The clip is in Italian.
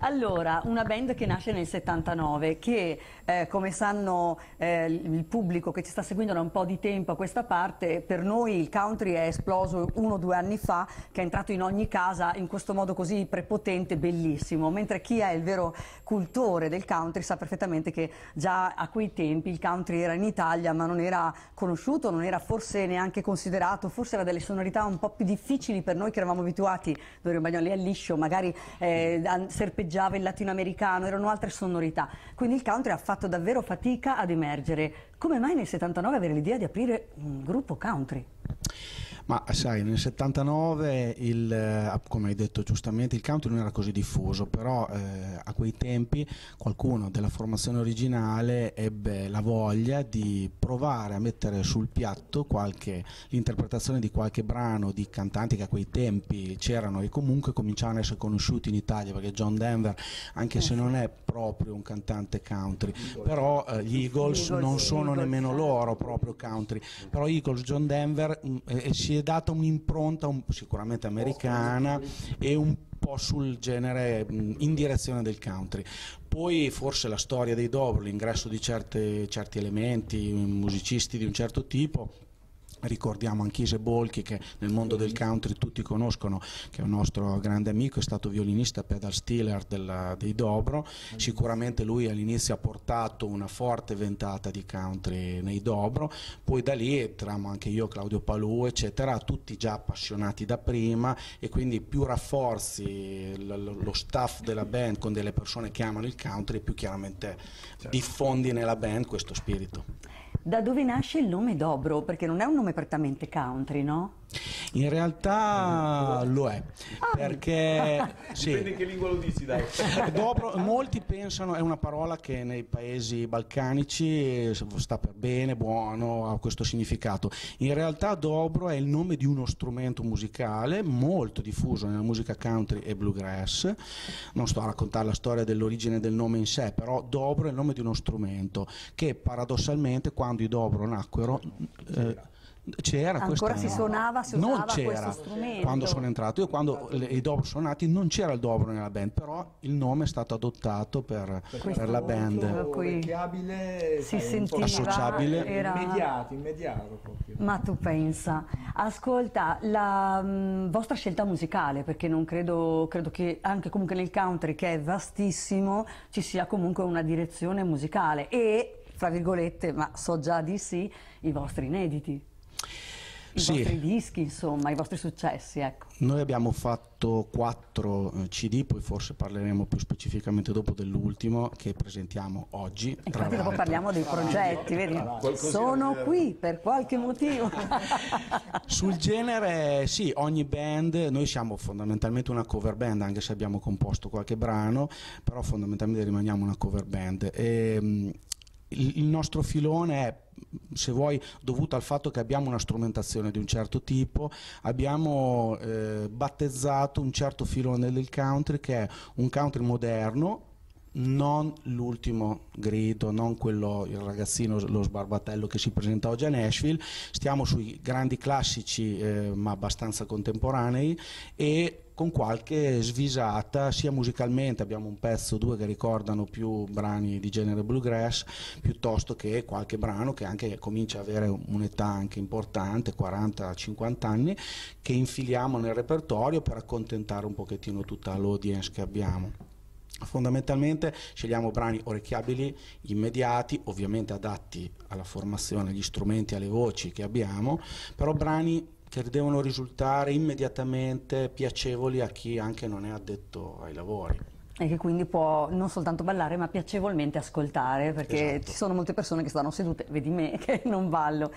Allora, una band che nasce nel 79, che eh, come sanno eh, il pubblico che ci sta seguendo da un po' di tempo a questa parte, per noi il country è esploso uno o due anni fa, che è entrato in ogni casa in questo modo così prepotente, bellissimo, mentre chi è il vero cultore del country sa perfettamente che già a quei tempi il country era in Italia, ma non era conosciuto, non era forse neanche considerato, forse era delle sonorità un po' più difficili per noi che eravamo abituati, Dorio Bagnoli è liscio, magari eh, serpeggiato riecheggiava il latinoamericano, erano altre sonorità. Quindi il country ha fatto davvero fatica ad emergere. Come mai nel 79 avere l'idea di aprire un gruppo country? Ma sai, nel 79, il, eh, come hai detto giustamente, il country non era così diffuso, però eh, a quei tempi qualcuno della formazione originale ebbe la voglia di provare a mettere sul piatto qualche, l'interpretazione di qualche brano di cantanti che a quei tempi c'erano e comunque cominciavano a essere conosciuti in Italia, perché John Denver, anche se non è proprio un cantante country, però eh, gli Eagles non sono nemmeno loro proprio country, però Eagles, John Denver eh, si è data un'impronta un, sicuramente americana e un po' sul genere in direzione del country. Poi forse la storia dei Dover, l'ingresso di certe, certi elementi, musicisti di un certo tipo Ricordiamo Anchise Bolchi che nel mondo del country tutti conoscono, che è un nostro grande amico, è stato violinista pedal stealer della, dei Dobro, sicuramente lui all'inizio ha portato una forte ventata di country nei Dobro, poi da lì entrammo anche io, Claudio Palù eccetera, tutti già appassionati da prima e quindi più rafforzi lo staff della band con delle persone che amano il country più chiaramente certo. diffondi nella band questo spirito. Da dove nasce il nome Dobro? Perché non è un nome prettamente country, no? In realtà lo è, perché... Sì. Dipende che lingua lo dici, dai. Dobro, molti pensano, è una parola che nei paesi balcanici sta per bene, buono, ha questo significato. In realtà Dobro è il nome di uno strumento musicale molto diffuso nella musica country e bluegrass. Non sto a raccontare la storia dell'origine del nome in sé, però Dobro è il nome di uno strumento che paradossalmente quando i Dobro nacquero... Eh, c'era Ancora questa, si suonava, si non c'era Quando sono entrato, io quando i dobro sono nati non c'era il dobro nella band, però il nome è stato adottato per, per la band. Qui. Si eh, sentiva associabile. Era... Immediato, immediato proprio. Ma tu pensa, ascolta, la mh, vostra scelta musicale, perché non credo, credo che anche comunque nel country che è vastissimo ci sia comunque una direzione musicale e, fra virgolette, ma so già di sì, i vostri inediti i sì. vostri dischi, insomma, i vostri successi. Ecco. Noi abbiamo fatto quattro eh, CD, poi forse parleremo più specificamente dopo dell'ultimo che presentiamo oggi. E infatti dopo parliamo dei progetti, ah, vedi? Sono qui per qualche motivo. Sul genere, sì, ogni band, noi siamo fondamentalmente una cover band, anche se abbiamo composto qualche brano, però fondamentalmente rimaniamo una cover band. E, ehm, il nostro filone è se vuoi dovuta al fatto che abbiamo una strumentazione di un certo tipo, abbiamo eh, battezzato un certo filone del country che è un country moderno non l'ultimo grido, non quello, il ragazzino, lo sbarbatello che si presenta oggi a Nashville, stiamo sui grandi classici eh, ma abbastanza contemporanei e con qualche svisata sia musicalmente, abbiamo un pezzo o due che ricordano più brani di genere bluegrass, piuttosto che qualche brano che anche comincia ad avere un'età anche importante, 40-50 anni, che infiliamo nel repertorio per accontentare un pochettino tutta l'audience che abbiamo. Fondamentalmente scegliamo brani orecchiabili, immediati, ovviamente adatti alla formazione, agli strumenti, alle voci che abbiamo, però brani che devono risultare immediatamente piacevoli a chi anche non è addetto ai lavori. E che quindi può non soltanto ballare ma piacevolmente ascoltare, perché esatto. ci sono molte persone che stanno sedute, vedi me che non ballo.